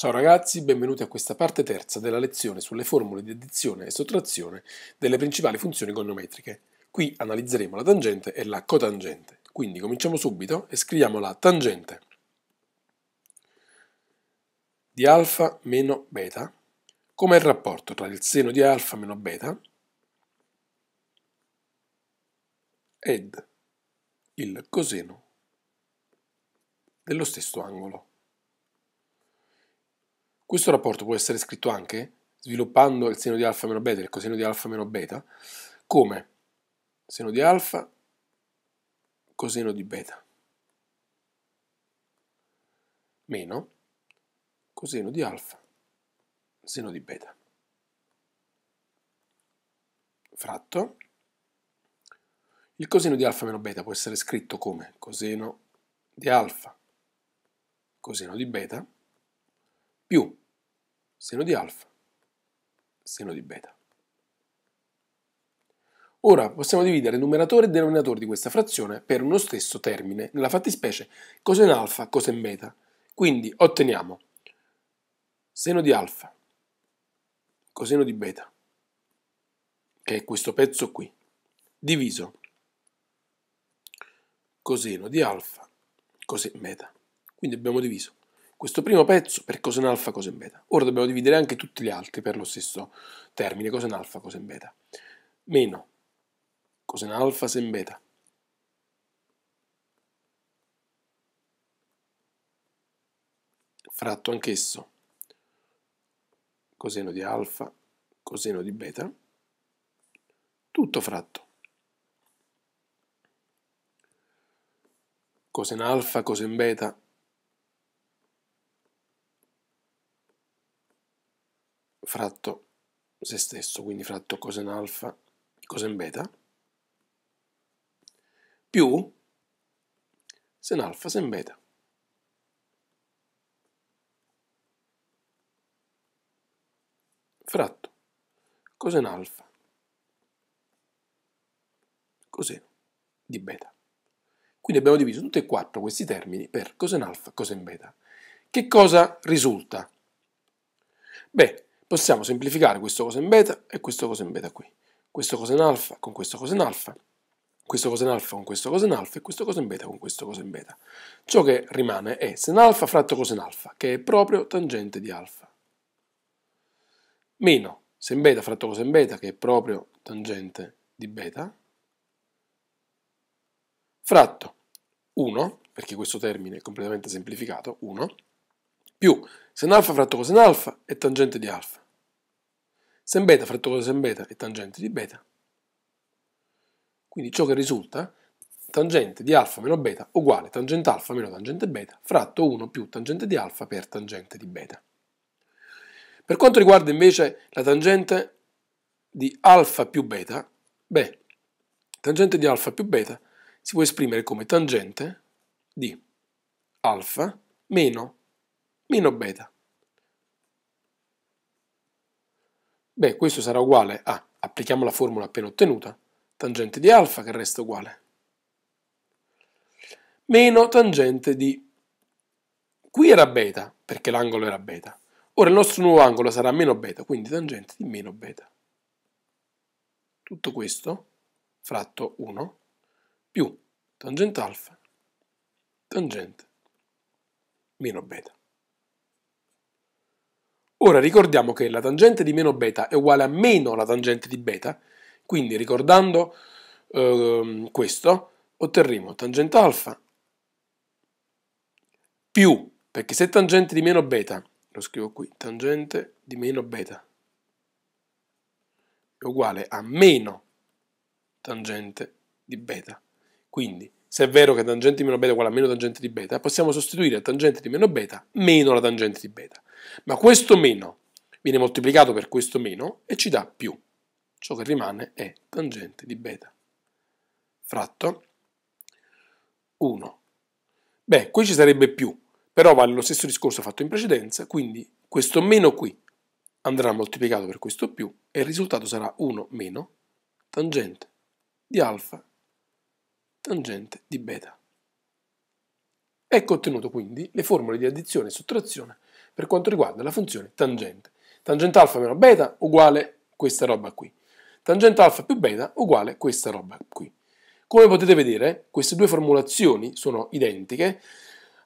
Ciao ragazzi, benvenuti a questa parte terza della lezione sulle formule di addizione e sottrazione delle principali funzioni goniometriche. Qui analizzeremo la tangente e la cotangente. Quindi cominciamo subito e scriviamo la tangente di alfa meno beta come il rapporto tra il seno di alfa meno beta ed il coseno dello stesso angolo. Questo rapporto può essere scritto anche sviluppando il seno di alfa meno beta e il coseno di alfa meno beta come seno di alfa coseno di beta meno coseno di alfa seno di beta fratto il coseno di alfa meno beta può essere scritto come coseno di alfa coseno di beta più seno di alfa, seno di beta. Ora possiamo dividere numeratore e denominatore di questa frazione per uno stesso termine, nella fattispecie cosen alfa, cosen beta. Quindi otteniamo seno di alfa, coseno di beta, che è questo pezzo qui, diviso coseno di alfa, coseno beta. Quindi abbiamo diviso questo primo pezzo per cosa in alfa, cosa in beta. Ora dobbiamo dividere anche tutti gli altri per lo stesso termine, cosa in alfa, cosa in beta. Meno cosa in alfa, in beta. Fratto anch'esso coseno di alfa, coseno di beta, tutto fratto. Cosen alfa, cosen beta, fratto se stesso, quindi fratto coseno alfa e coseno beta, più sen alfa sen beta. Fratto coseno alfa coseno di beta. Quindi abbiamo diviso tutti e quattro questi termini per coseno alfa, coseno beta. Che cosa risulta? Beh, possiamo semplificare questo coso in beta e questo coso in beta qui, questo coso in alfa con questo coso in alfa, questo coso in alfa con questo coso in alfa e questo coso in beta con questo coso in beta. Ciò che rimane è sen alfa fratto coso in alfa, che è proprio tangente di alfa, meno sen beta fratto coso in beta, che è proprio tangente di beta, fratto 1, perché questo termine è completamente semplificato, 1, più sen alfa fratto coso in alfa è tangente di alfa sen beta fratto con sen beta è tangente di beta. Quindi ciò che risulta tangente di alfa meno beta uguale tangente alfa meno tangente beta fratto 1 più tangente di alfa per tangente di beta. Per quanto riguarda invece la tangente di alfa più beta, beh, tangente di alfa più beta si può esprimere come tangente di alfa meno, meno beta. Beh, questo sarà uguale a, applichiamo la formula appena ottenuta, tangente di alfa che resta uguale, meno tangente di... Qui era beta, perché l'angolo era beta. Ora il nostro nuovo angolo sarà meno beta, quindi tangente di meno beta. Tutto questo fratto 1 più tangente alfa, tangente meno beta. Ora ricordiamo che la tangente di meno beta è uguale a meno la tangente di beta, quindi ricordando eh, questo otterremo tangente alfa più, perché se tangente di meno beta, lo scrivo qui, tangente di meno beta è uguale a meno tangente di beta. Quindi, se è vero che tangente di meno beta è uguale a meno tangente di beta, possiamo sostituire tangente di meno beta meno la tangente di beta ma questo meno viene moltiplicato per questo meno e ci dà più. Ciò che rimane è tangente di beta fratto 1. Beh, qui ci sarebbe più, però vale lo stesso discorso fatto in precedenza, quindi questo meno qui andrà moltiplicato per questo più e il risultato sarà 1 meno tangente di alfa tangente di beta. Ecco ottenuto quindi le formule di addizione e sottrazione per quanto riguarda la funzione tangente. Tangente alfa meno beta uguale questa roba qui. Tangente alfa più beta uguale questa roba qui. Come potete vedere, queste due formulazioni sono identiche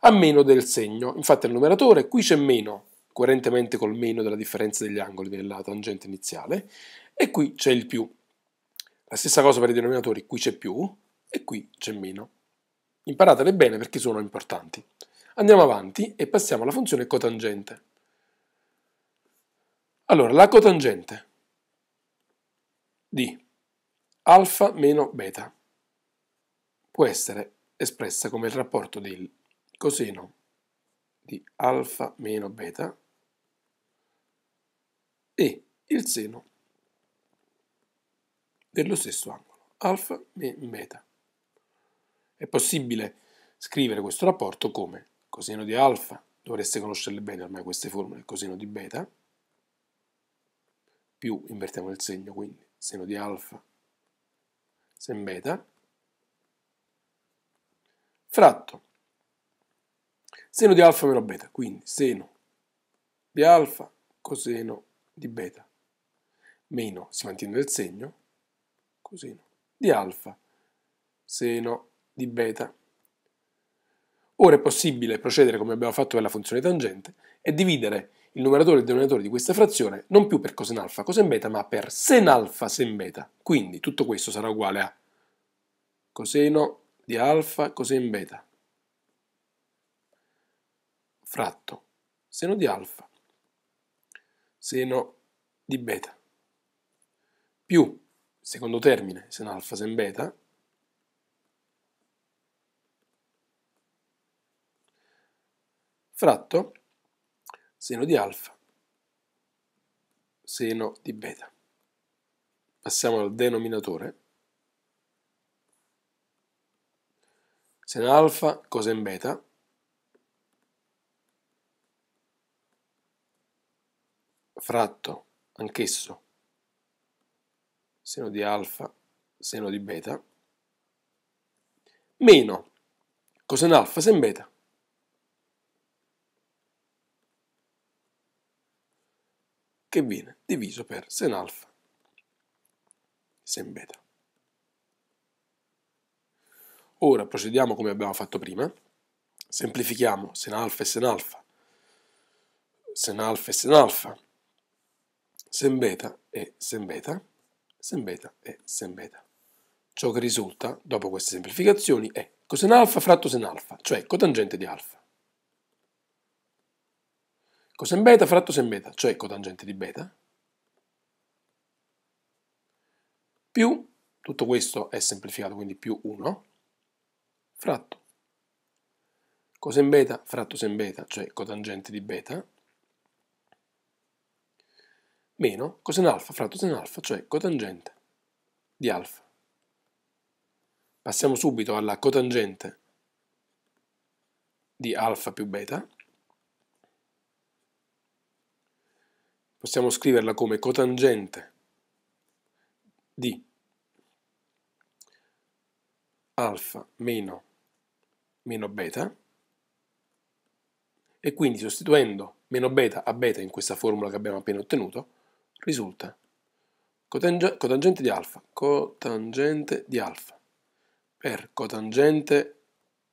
a meno del segno. Infatti al numeratore qui c'è meno, coerentemente col meno della differenza degli angoli della tangente iniziale, e qui c'è il più. La stessa cosa per i denominatori, qui c'è più e qui c'è meno. Imparatele bene perché sono importanti. Andiamo avanti e passiamo alla funzione cotangente. Allora, la cotangente di alfa meno beta può essere espressa come il rapporto del coseno di alfa meno beta e il seno dello stesso angolo, alfa meno beta. È possibile scrivere questo rapporto come coseno di alfa, dovreste conoscerle bene ormai queste formule, coseno di beta, più, invertiamo il segno, quindi seno di alfa, sen beta, fratto seno di alfa meno beta, quindi seno di alfa coseno di beta meno, si mantiene il segno, coseno di alfa, seno di beta Ora è possibile procedere come abbiamo fatto per la funzione tangente e dividere il numeratore e il denominatore di questa frazione non più per cosen alfa cosen beta ma per sen alfa sen beta. Quindi tutto questo sarà uguale a coseno di alfa cosen beta fratto seno di alfa seno di beta più secondo termine sen alfa sen beta fratto seno di alfa, seno di beta. Passiamo al denominatore. Seno alfa, coseno beta. Fratto, anch'esso, seno di alfa, seno di beta, meno coseno alfa, sen beta che viene diviso per sen alfa sen beta. Ora procediamo come abbiamo fatto prima, semplifichiamo sen alfa e sen alfa, sen alfa e sen alfa, sen beta e sen beta, sen beta e sen beta. Ciò che risulta dopo queste semplificazioni è cosen alfa fratto sen alfa, cioè cotangente di alfa. Cosen beta fratto sen beta, cioè cotangente di beta, più, tutto questo è semplificato, quindi più 1, fratto cosen beta fratto sen beta, cioè cotangente di beta, meno cosen alfa fratto sen alfa, cioè cotangente di alfa. Passiamo subito alla cotangente di alfa più beta, possiamo scriverla come cotangente di alfa meno, meno beta e quindi sostituendo meno beta a beta in questa formula che abbiamo appena ottenuto risulta cotangente di alfa cotangente di alfa per cotangente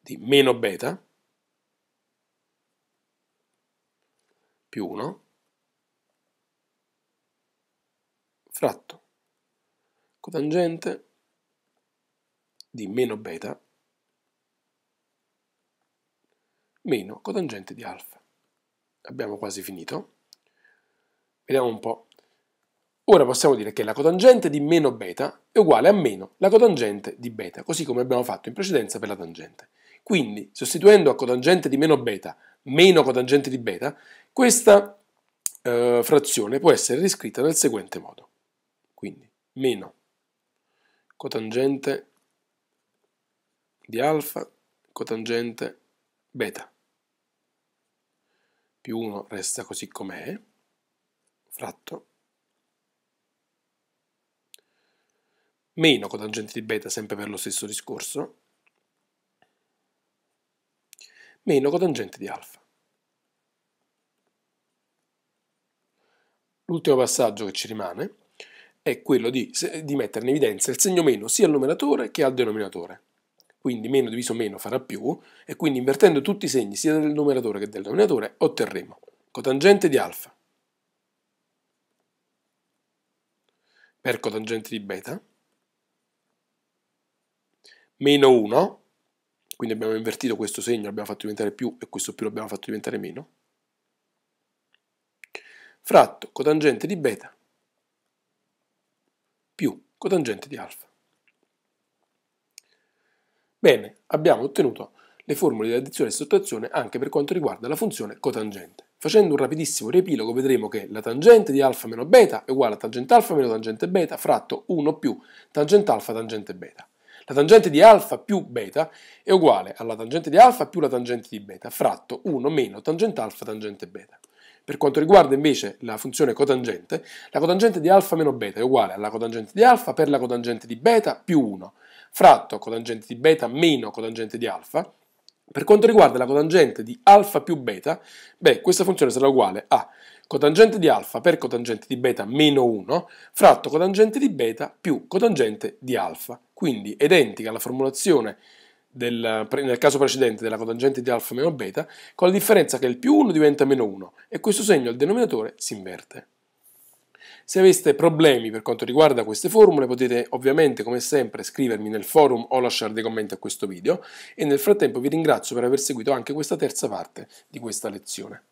di meno beta più 1 fratto cotangente di meno beta meno cotangente di alfa. Abbiamo quasi finito. Vediamo un po'. Ora possiamo dire che la cotangente di meno beta è uguale a meno la cotangente di beta, così come abbiamo fatto in precedenza per la tangente. Quindi, sostituendo a cotangente di meno beta meno cotangente di beta, questa eh, frazione può essere riscritta nel seguente modo quindi meno cotangente di alfa cotangente beta più 1 resta così com'è fratto meno cotangente di beta sempre per lo stesso discorso meno cotangente di alfa l'ultimo passaggio che ci rimane è quello di, di mettere in evidenza il segno meno sia al numeratore che al denominatore quindi meno diviso meno farà più, e quindi invertendo tutti i segni sia del numeratore che del denominatore otterremo cotangente di alfa per cotangente di beta meno 1, quindi abbiamo invertito questo segno, l'abbiamo fatto diventare più e questo più l'abbiamo fatto diventare meno, fratto cotangente di beta più cotangente di alfa. Bene, abbiamo ottenuto le formule di addizione e sottrazione anche per quanto riguarda la funzione cotangente. Facendo un rapidissimo riepilogo vedremo che la tangente di alfa meno beta è uguale a tangente alfa meno tangente beta fratto 1 più tangente alfa tangente beta. La tangente di alfa più beta è uguale alla tangente di alfa più la tangente di beta fratto 1 meno tangente alfa tangente beta. Per quanto riguarda invece la funzione cotangente, la cotangente di alfa meno beta è uguale alla cotangente di alfa per la cotangente di beta più 1, fratto cotangente di beta meno cotangente di alfa. Per quanto riguarda la cotangente di alfa più beta, beh, questa funzione sarà uguale a cotangente di alfa per cotangente di beta meno 1 fratto cotangente di beta più cotangente di alfa. Quindi è identica alla formulazione del, nel caso precedente della cotangente di alfa meno beta, con la differenza che il più 1 diventa meno 1 e questo segno al denominatore si inverte. Se aveste problemi per quanto riguarda queste formule potete ovviamente come sempre scrivermi nel forum o lasciare dei commenti a questo video e nel frattempo vi ringrazio per aver seguito anche questa terza parte di questa lezione.